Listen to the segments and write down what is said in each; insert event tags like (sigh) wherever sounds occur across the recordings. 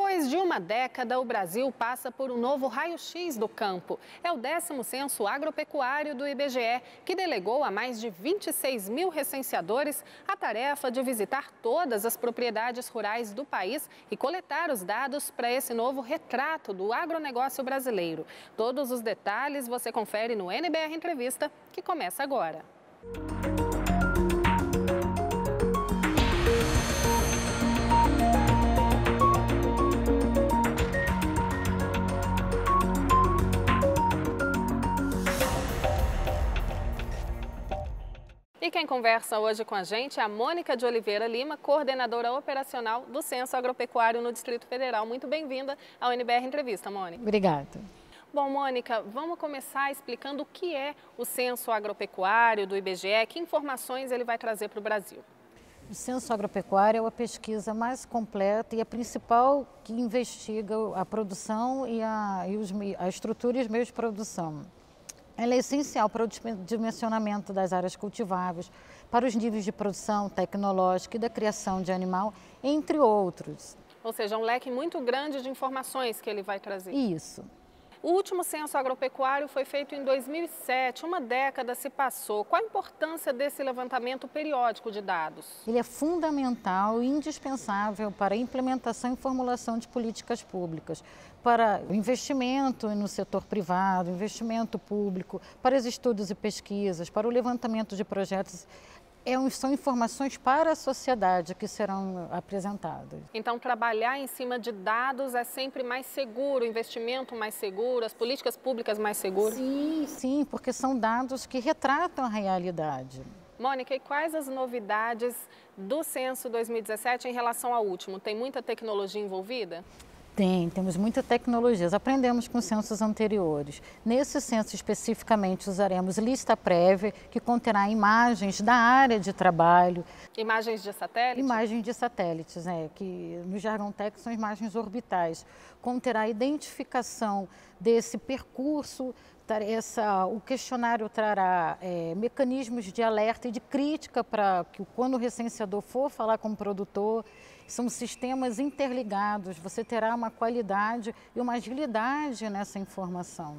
Depois de uma década, o Brasil passa por um novo raio-x do campo. É o décimo censo agropecuário do IBGE, que delegou a mais de 26 mil recenseadores a tarefa de visitar todas as propriedades rurais do país e coletar os dados para esse novo retrato do agronegócio brasileiro. Todos os detalhes você confere no NBR Entrevista, que começa agora. Música E quem conversa hoje com a gente é a Mônica de Oliveira Lima, coordenadora operacional do Censo Agropecuário no Distrito Federal. Muito bem-vinda ao NBR Entrevista, Mônica. Obrigada. Bom, Mônica, vamos começar explicando o que é o Censo Agropecuário do IBGE, que informações ele vai trazer para o Brasil. O Censo Agropecuário é a pesquisa mais completa e a principal que investiga a produção e a, e os, a estrutura e os meios de produção ela é essencial para o dimensionamento das áreas cultiváveis, para os níveis de produção tecnológica e da criação de animal, entre outros. Ou seja, um leque muito grande de informações que ele vai trazer. Isso. O último censo agropecuário foi feito em 2007, uma década se passou. Qual a importância desse levantamento periódico de dados? Ele é fundamental e indispensável para a implementação e formulação de políticas públicas, para o investimento no setor privado, investimento público, para os estudos e pesquisas, para o levantamento de projetos é um, são informações para a sociedade que serão apresentadas. Então, trabalhar em cima de dados é sempre mais seguro, investimento mais seguro, as políticas públicas mais seguras? Sim, sim, porque são dados que retratam a realidade. Mônica, e quais as novidades do censo 2017 em relação ao último? Tem muita tecnologia envolvida? Tem, temos muitas tecnologias. Aprendemos com censos anteriores. Nesse censo especificamente usaremos lista prévia que conterá imagens da área de trabalho. Imagens de satélite? Imagens de satélites, né, que no jargão técnico são imagens orbitais. Conterá identificação desse percurso, essa, o questionário trará é, mecanismos de alerta e de crítica para que quando o recenseador for falar com o produtor, são sistemas interligados, você terá uma qualidade e uma agilidade nessa informação.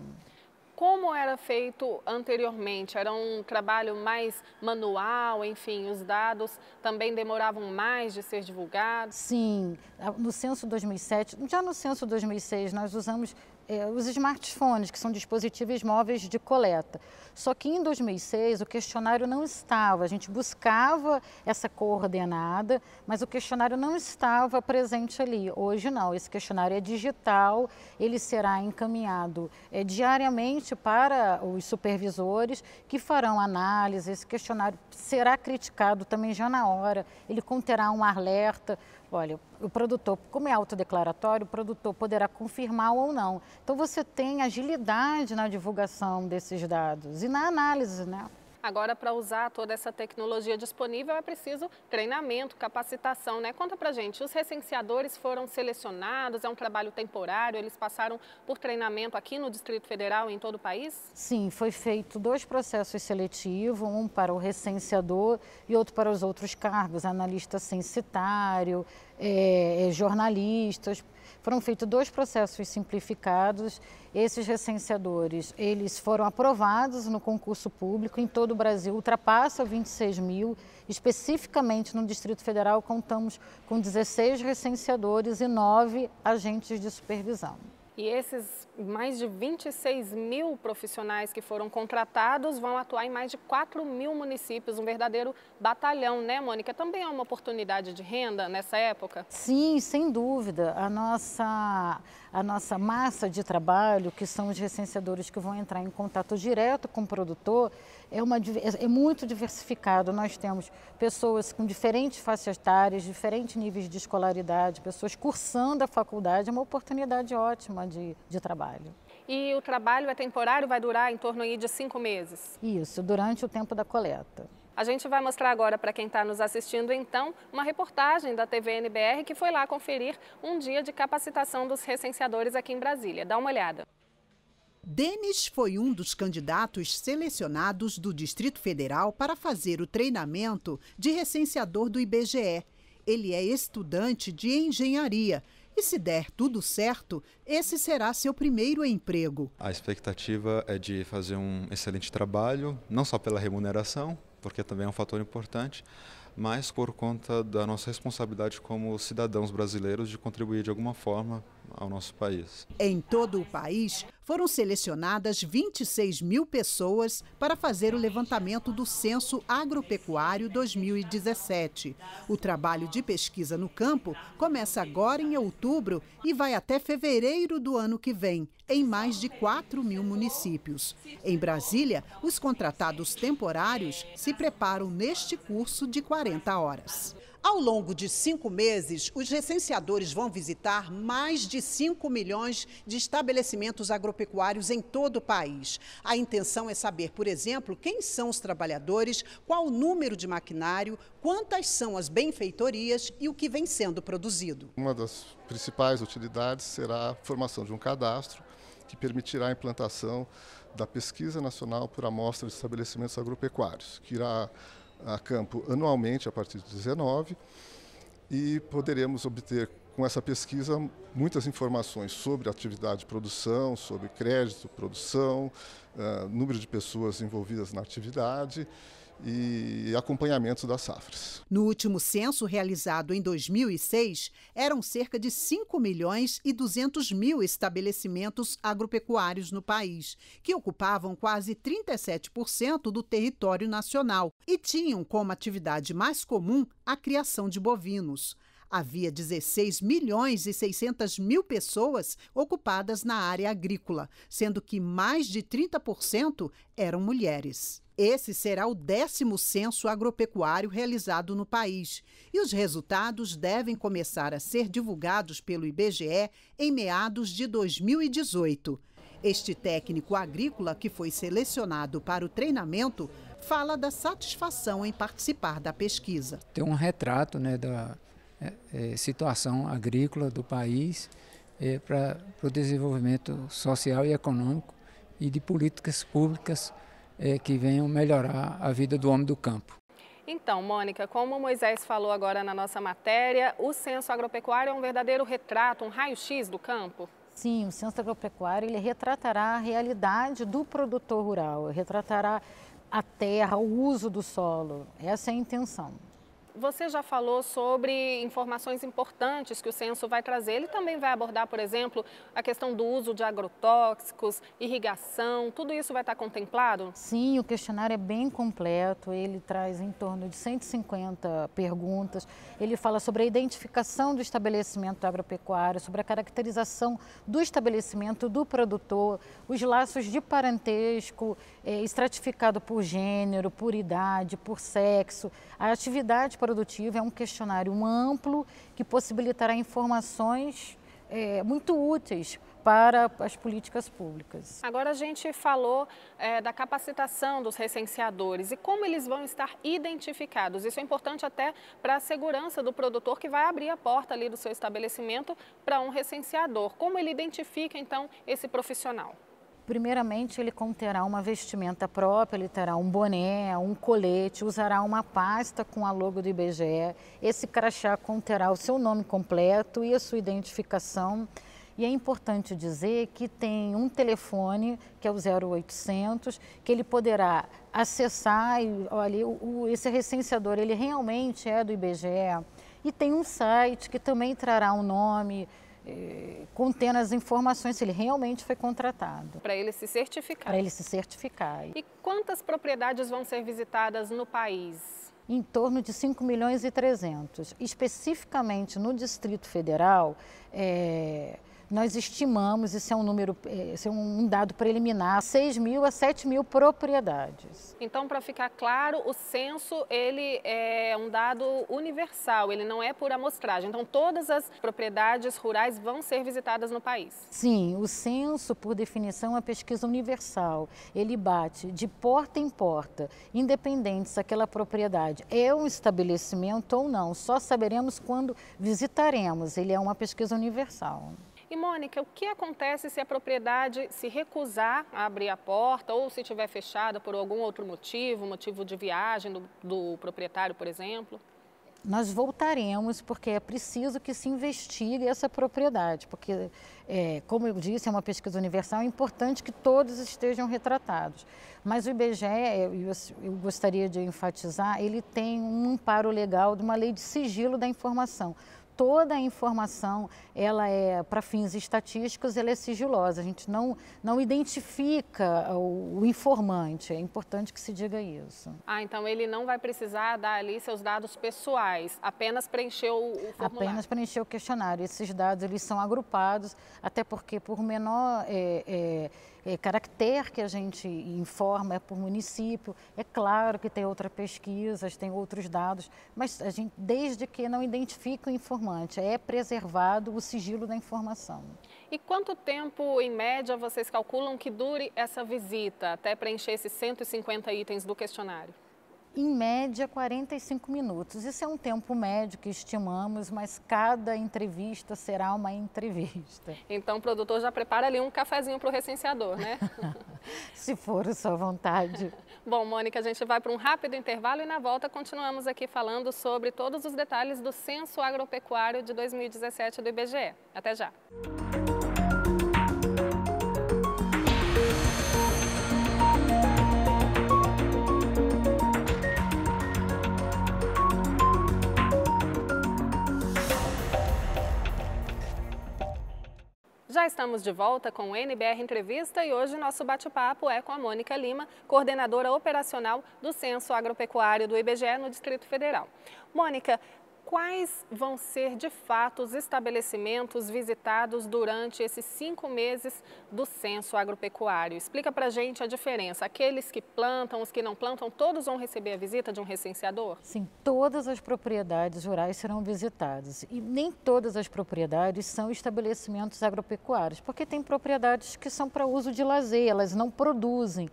Como era feito anteriormente? Era um trabalho mais manual, enfim, os dados também demoravam mais de ser divulgados? Sim, no censo 2007, já no censo 2006, nós usamos é, os smartphones, que são dispositivos móveis de coleta. Só que em 2006 o questionário não estava, a gente buscava essa coordenada, mas o questionário não estava presente ali. Hoje não, esse questionário é digital, ele será encaminhado é, diariamente para os supervisores que farão análise. Esse questionário será criticado também já na hora, ele conterá um alerta Olha, o produtor, como é autodeclaratório, o produtor poderá confirmar ou não. Então você tem agilidade na divulgação desses dados e na análise, né? Agora, para usar toda essa tecnologia disponível, é preciso treinamento, capacitação, né? Conta pra gente, os recenseadores foram selecionados, é um trabalho temporário, eles passaram por treinamento aqui no Distrito Federal em todo o país? Sim, foi feito dois processos seletivos, um para o recenseador e outro para os outros cargos, analista censitário, é, jornalistas, foram feitos dois processos simplificados. Esses recenseadores, eles foram aprovados no concurso público em todo o Brasil, ultrapassa 26 mil. Especificamente no Distrito Federal, contamos com 16 recenseadores e 9 agentes de supervisão. E esses mais de 26 mil profissionais que foram contratados vão atuar em mais de 4 mil municípios, um verdadeiro batalhão, né, Mônica? Também é uma oportunidade de renda nessa época? Sim, sem dúvida. A nossa, a nossa massa de trabalho, que são os recenseadores que vão entrar em contato direto com o produtor, é, uma, é, é muito diversificado. Nós temos pessoas com diferentes faixas etárias, diferentes níveis de escolaridade, pessoas cursando a faculdade, é uma oportunidade ótima de, de trabalho. E o trabalho é temporário, vai durar em torno aí de cinco meses? Isso, durante o tempo da coleta. A gente vai mostrar agora para quem está nos assistindo, então, uma reportagem da TV NBR que foi lá conferir um dia de capacitação dos recenseadores aqui em Brasília. Dá uma olhada. Denis foi um dos candidatos selecionados do Distrito Federal para fazer o treinamento de recenseador do IBGE. Ele é estudante de engenharia e, se der tudo certo, esse será seu primeiro emprego. A expectativa é de fazer um excelente trabalho, não só pela remuneração, porque também é um fator importante, mas por conta da nossa responsabilidade como cidadãos brasileiros de contribuir de alguma forma ao nosso país. Em todo o país, foram selecionadas 26 mil pessoas para fazer o levantamento do Censo Agropecuário 2017. O trabalho de pesquisa no campo começa agora em outubro e vai até fevereiro do ano que vem, em mais de 4 mil municípios. Em Brasília, os contratados temporários se preparam neste curso de 40 horas. Ao longo de cinco meses, os recenseadores vão visitar mais de 5 milhões de estabelecimentos agropecuários em todo o país. A intenção é saber, por exemplo, quem são os trabalhadores, qual o número de maquinário, quantas são as benfeitorias e o que vem sendo produzido. Uma das principais utilidades será a formação de um cadastro que permitirá a implantação da Pesquisa Nacional por Amostra de Estabelecimentos Agropecuários, que irá a campo anualmente a partir de 19 e poderemos obter com essa pesquisa muitas informações sobre atividade de produção, sobre crédito, produção, uh, número de pessoas envolvidas na atividade e acompanhamentos das safras. No último censo realizado em 2006, eram cerca de 5 milhões e 200 mil estabelecimentos agropecuários no país, que ocupavam quase 37% do território nacional e tinham como atividade mais comum a criação de bovinos. Havia 16 milhões e 600 mil pessoas ocupadas na área agrícola, sendo que mais de 30% eram mulheres. Esse será o décimo censo agropecuário realizado no país e os resultados devem começar a ser divulgados pelo IBGE em meados de 2018. Este técnico agrícola, que foi selecionado para o treinamento, fala da satisfação em participar da pesquisa. Tem um retrato né, da é, é situação agrícola do país é, para o desenvolvimento social e econômico e de políticas públicas é, que venham melhorar a vida do homem do campo. Então, Mônica, como Moisés falou agora na nossa matéria, o censo agropecuário é um verdadeiro retrato, um raio-x do campo? Sim, o censo agropecuário ele retratará a realidade do produtor rural, retratará a terra, o uso do solo. Essa é a intenção. Você já falou sobre informações importantes que o censo vai trazer. Ele também vai abordar, por exemplo, a questão do uso de agrotóxicos, irrigação, tudo isso vai estar contemplado? Sim, o questionário é bem completo. Ele traz em torno de 150 perguntas. Ele fala sobre a identificação do estabelecimento agropecuário, sobre a caracterização do estabelecimento do produtor, os laços de parentesco eh, estratificado por gênero, por idade, por sexo, a atividade produtivo, é um questionário amplo que possibilitará informações é, muito úteis para as políticas públicas. Agora a gente falou é, da capacitação dos recenseadores e como eles vão estar identificados. Isso é importante até para a segurança do produtor que vai abrir a porta ali do seu estabelecimento para um recenseador. Como ele identifica então esse profissional? Primeiramente, ele conterá uma vestimenta própria, ele terá um boné, um colete, usará uma pasta com a logo do IBGE. Esse crachá conterá o seu nome completo e a sua identificação. E é importante dizer que tem um telefone, que é o 0800, que ele poderá acessar. olha, esse recenseador, ele realmente é do IBGE. E tem um site que também trará o um nome, é, contendo as informações se ele realmente foi contratado. Para ele se certificar. Para ele se certificar. E quantas propriedades vão ser visitadas no país? Em torno de 5 milhões e 300. Especificamente no Distrito Federal, é, nós estimamos, isso é um número, esse é, é um dado preliminar, 6 mil a 7 mil propriedades. Então, para ficar claro, o censo ele é um dado universal, ele não é por amostragem. Então, todas as propriedades rurais vão ser visitadas no país. Sim, o censo, por definição, é uma pesquisa universal. Ele bate de porta em porta, independente se aquela propriedade é um estabelecimento ou não. Só saberemos quando visitaremos. Ele é uma pesquisa universal. E, Mônica, o que acontece se a propriedade se recusar a abrir a porta ou se estiver fechada por algum outro motivo, motivo de viagem do, do proprietário, por exemplo? nós voltaremos, porque é preciso que se investigue essa propriedade, porque, é, como eu disse, é uma pesquisa universal, é importante que todos estejam retratados. Mas o IBGE, eu, gostaria de enfatizar, ele tem um amparo legal de uma lei de sigilo da informação toda a informação, ela é, para fins estatísticos, ela é sigilosa. A gente não, não identifica o, o, informante. É importante que se diga isso. Ah, então ele não vai precisar dar ali seus dados pessoais, apenas preencher o, o formulário. Apenas preencher o questionário. Esses dados, eles são agrupados, até porque por menor... É, é, é, caractere que a gente informa é por município. É claro que tem outras pesquisas, tem outros dados, mas a gente, desde que não identifique o informante, é preservado o sigilo da informação. E quanto tempo, em média, vocês calculam que dure essa visita até preencher esses 150 itens do questionário? em média 45 minutos. Isso é um tempo médio que estimamos, mas cada entrevista será uma entrevista. (laughs) Então o produtor já prepara ali um cafezinho para o recenseador, né? (laughs) Se for a sua vontade. (laughs) Bom, Mônica, a gente vai para um rápido intervalo e na volta continuamos aqui falando sobre todos os detalhes do Censo Agropecuário de 2017 do IBGE. Até já! Já estamos de volta com o NBR Entrevista e hoje nosso bate-papo é com a Mônica Lima, coordenadora operacional do Censo Agropecuário do IBGE no Distrito Federal. Mônica, quais vão ser de fato os estabelecimentos visitados durante esses cinco meses do censo agropecuário. Explica para a gente a diferença. Aqueles que plantam, os que não plantam, todos vão receber a visita de um recenseador? Sim, todas as propriedades rurais serão visitadas e nem todas as propriedades são estabelecimentos agropecuários, porque tem propriedades que são para uso de lazer, elas não produzem.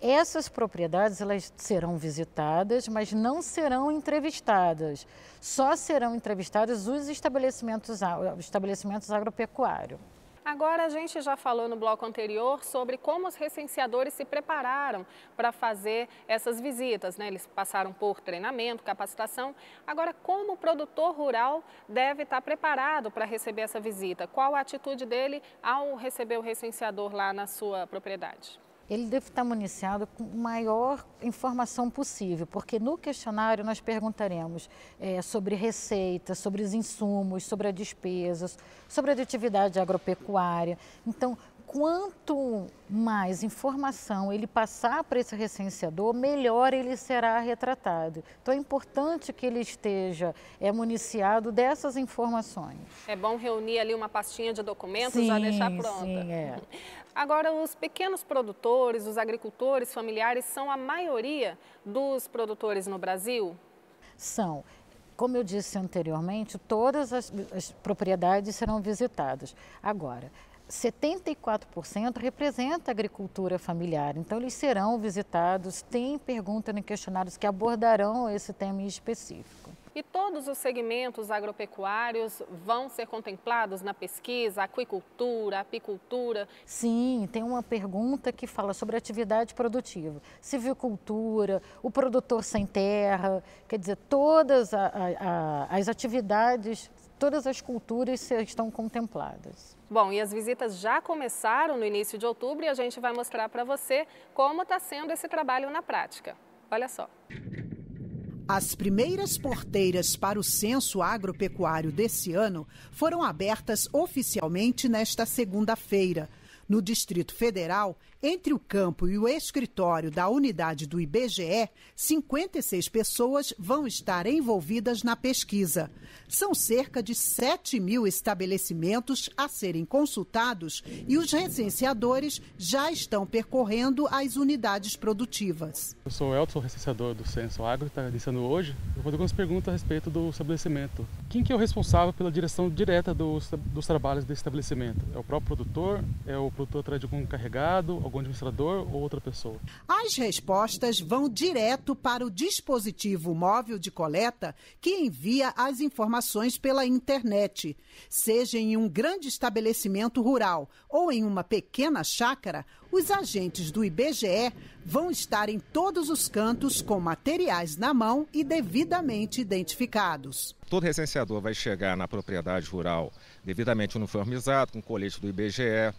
Essas propriedades elas serão visitadas, mas não serão entrevistadas. Só serão entrevistados os estabelecimentos, estabelecimentos agropecuários. Agora, a gente já falou no bloco anterior sobre como os recenseadores se prepararam para fazer essas visitas. Né? Eles passaram por treinamento, capacitação. Agora, como o produtor rural deve estar preparado para receber essa visita? Qual a atitude dele ao receber o recenseador lá na sua propriedade? ele deve estar municiado com maior informação possível, porque no questionário nós perguntaremos é, sobre receitas, sobre os insumos, sobre as despesas, sobre a atividade agropecuária. Então, quanto mais informação ele passar para esse recenseador, melhor ele será retratado. Então é importante que ele esteja é, municiado dessas informações. É bom reunir ali uma pastinha de documentos sim, já deixar pronta. Sim, é. (laughs) Agora, os pequenos produtores, os agricultores familiares são a maioria dos produtores no Brasil? São como eu disse anteriormente, todas as, as, propriedades serão visitadas. Agora, 74% representa a agricultura familiar. Então, eles serão visitados, tem pergunta em questionários que abordarão esse tema em específico. E todos os segmentos agropecuários vão ser contemplados na pesquisa, aquicultura, apicultura? Sim, tem uma pergunta que fala sobre atividade produtiva, civicultura, o produtor sem terra, quer dizer, todas a, a, a, as atividades, todas as culturas estão contempladas. Bom, e as visitas já começaram no início de outubro e a gente vai mostrar para você como está sendo esse trabalho na prática. Olha só. As primeiras porteiras para o censo agropecuário desse ano foram abertas oficialmente nesta segunda-feira. No Distrito Federal, entre o campo e o escritório da unidade do IBGE, 56 pessoas vão estar envolvidas na pesquisa. São cerca de 7 mil estabelecimentos a serem consultados e os recenseadores já estão percorrendo as unidades produtivas. Eu sou o Elton, recenseador do Censo Agro, está iniciando hoje. Eu vou fazer algumas perguntas a respeito do estabelecimento. Quem que é o responsável pela direção direta dos, dos trabalhos desse estabelecimento? É o próprio produtor? É o produtor atrás de algum carregado? algum administrador ou outra pessoa? As respostas vão direto para o dispositivo móvel de coleta que envia as informações pela internet. Seja em um grande estabelecimento rural ou em uma pequena chácara, os agentes do IBGE vão estar em todos os cantos com materiais na mão e devidamente identificados. Todo recenseador vai chegar na propriedade rural devidamente uniformizado, com colete do IBGE,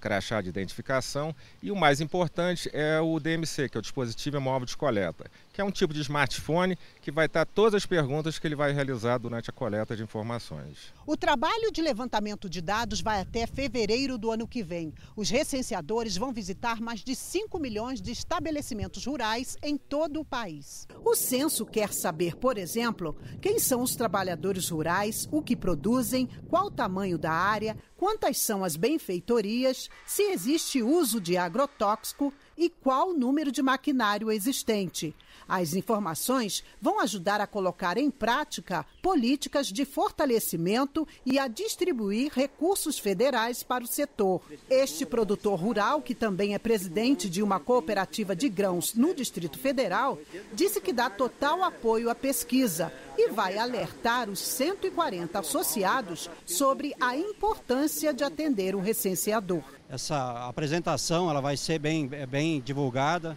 crachá de identificação e o mais importante é o DMC, que é o dispositivo móvel de coleta, que é um tipo de smartphone que vai estar todas as perguntas que ele vai realizar durante a coleta de informações. O trabalho de levantamento de dados vai até fevereiro do ano que vem. Os recenseadores vão visitar mais de 5 milhões de estabelecimentos rurais em todo o país. O censo quer saber, por exemplo, quem são os trabalhadores rurais, o que produzem, qual o tamanho da área, quantas são as benfeitorias, se existe uso de agrotóxico e qual o número de maquinário existente. As informações vão ajudar a colocar em prática políticas de fortalecimento e a distribuir recursos federais para o setor. Este produtor rural, que também é presidente de uma cooperativa de grãos no Distrito Federal, disse que dá total apoio à pesquisa e vai alertar os 140 associados sobre a importância de atender o recenseador essa apresentação ela vai ser bem, é bem divulgada.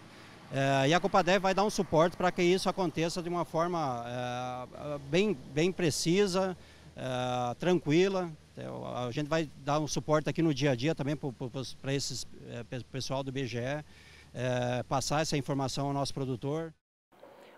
É, e a Copadev vai dar um suporte para que isso aconteça de uma forma é, bem, bem precisa, é, tranquila. É, a gente vai dar um suporte aqui no dia a dia também para esse é, pessoal do BGE passar essa informação ao nosso produtor.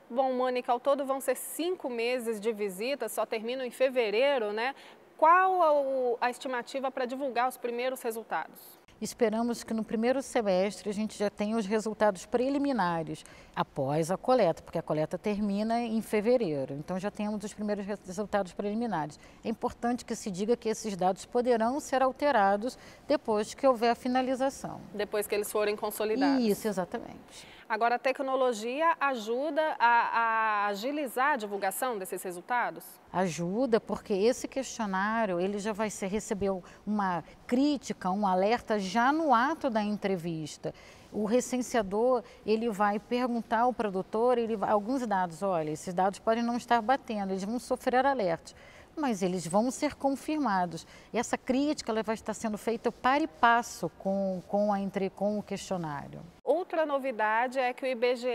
Bom, Mônica, ao todo vão ser cinco meses de visita, só terminam em fevereiro, né? Qual a estimativa para divulgar os primeiros resultados? Esperamos que no primeiro semestre a gente já tenha os resultados preliminares após a coleta, porque a coleta termina em fevereiro. Então já temos os primeiros resultados preliminares. É importante que se diga que esses dados poderão ser alterados depois que houver a finalização. Depois que eles forem consolidados. Isso, exatamente. Agora, a tecnologia ajuda a, a agilizar a divulgação desses resultados? Ajuda, porque esse questionário ele já vai ser, receber uma crítica, um alerta já no ato da entrevista o recenseador ele vai perguntar ao produtor, ele vai, alguns dados, olha, esses dados podem não estar batendo, eles vão sofrer alertas mas eles vão ser confirmados. E essa crítica ela vai estar sendo feita par e passo com, com, a entre, com o questionário. Outra novidade é que o IBGE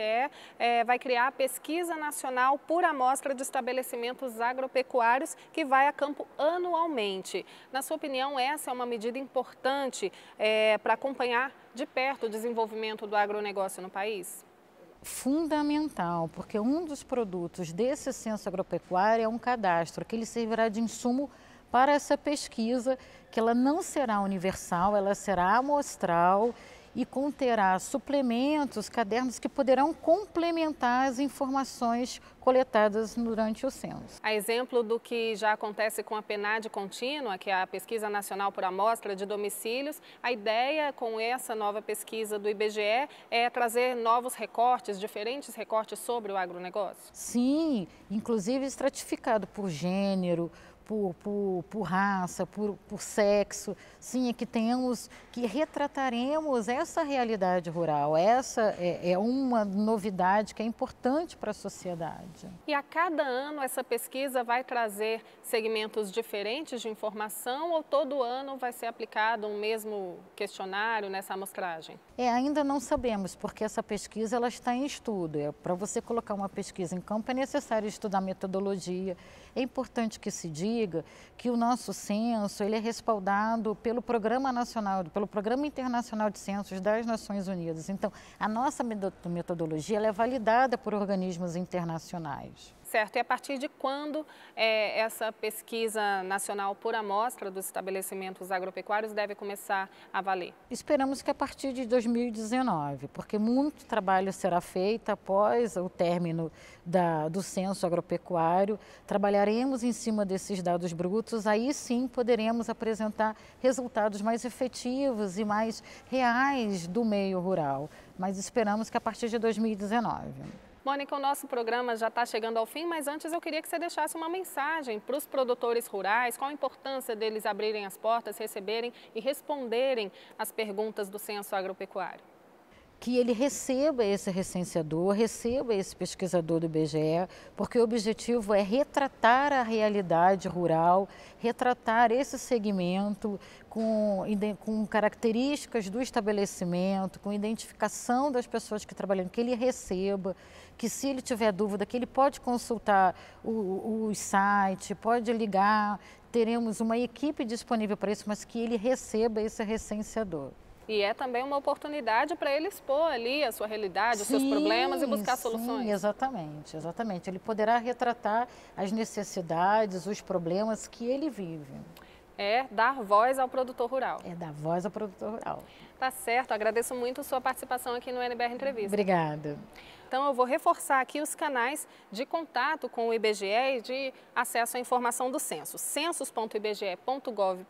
é, vai criar a pesquisa nacional por amostra de estabelecimentos agropecuários que vai a campo anualmente. Na sua opinião, essa é uma medida importante é, para acompanhar de perto o desenvolvimento do agronegócio no país? fundamental, porque um dos produtos desse censo agropecuário é um cadastro, que ele servirá de insumo para essa pesquisa, que ela não será universal, ela será amostral e conterá suplementos, cadernos que poderão complementar as informações coletadas durante o censo. A exemplo do que já acontece com a PNAD contínua, que é a Pesquisa Nacional por Amostra de Domicílios, a ideia com essa nova pesquisa do IBGE é trazer novos recortes, diferentes recortes sobre o agronegócio? Sim, inclusive estratificado por gênero, por, por, por raça, por, por sexo. Sim, é que temos que retrataremos essa realidade rural. Essa é, é uma novidade que é importante para a sociedade. E a cada ano essa pesquisa vai trazer segmentos diferentes de informação ou todo ano vai ser aplicado um mesmo questionário nessa amostragem? É, ainda não sabemos, porque essa pesquisa ela está em estudo. É, para você colocar uma pesquisa em campo é necessário estudar metodologia. É importante que se diga que o nosso censo ele é respaldado pelo Programa Nacional, pelo Programa Internacional de Censos das Nações Unidas. Então, a nossa metodologia é validada por organismos internacionais. Certo, e a partir de quando é, essa pesquisa nacional por amostra dos estabelecimentos agropecuários deve começar a valer? Esperamos que a partir de 2019, porque muito trabalho será feito após o término da, do censo agropecuário. Trabalharemos em cima desses dados brutos, aí sim poderemos apresentar resultados mais efetivos e mais reais do meio rural. Mas esperamos que a partir de 2019. Mônica, o nosso programa já está chegando ao fim, mas antes eu queria que você deixasse uma mensagem para os produtores rurais, qual a importância deles abrirem as portas, receberem e responderem as perguntas do Censo Agropecuário que ele receba esse recenseador, receba esse pesquisador do IBGE, porque o objetivo é retratar a realidade rural, retratar esse segmento com, com características do estabelecimento, com identificação das pessoas que trabalham, que ele receba, que se ele tiver dúvida, que ele pode consultar o, o site, pode ligar, teremos uma equipe disponível para isso, mas que ele receba esse recenseador. E é também uma oportunidade para ele expor ali a sua realidade, sim, os seus problemas e buscar sim, soluções. Exatamente, exatamente. Ele poderá retratar as necessidades, os problemas que ele vive é dar voz ao produtor rural. É dar voz ao produtor rural. Tá certo, agradeço muito sua participação aqui no NBR Entrevista. Obrigada. Então eu vou reforçar aqui os canais de contato com o IBGE e de acesso à informação do censo, censos.ibge.gov.br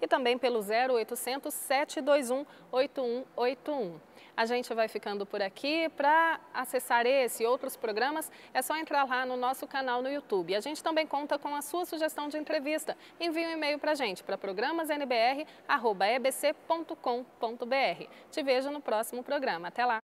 e também pelo 0800 721 8181. A gente vai ficando por aqui. Para acessar esse e outros programas, é só entrar lá no nosso canal no YouTube. A gente também conta com a sua sugestão de entrevista. Envie um e-mail para a gente, para programasnbr.ebc.com.br. Te vejo no próximo programa. Até lá!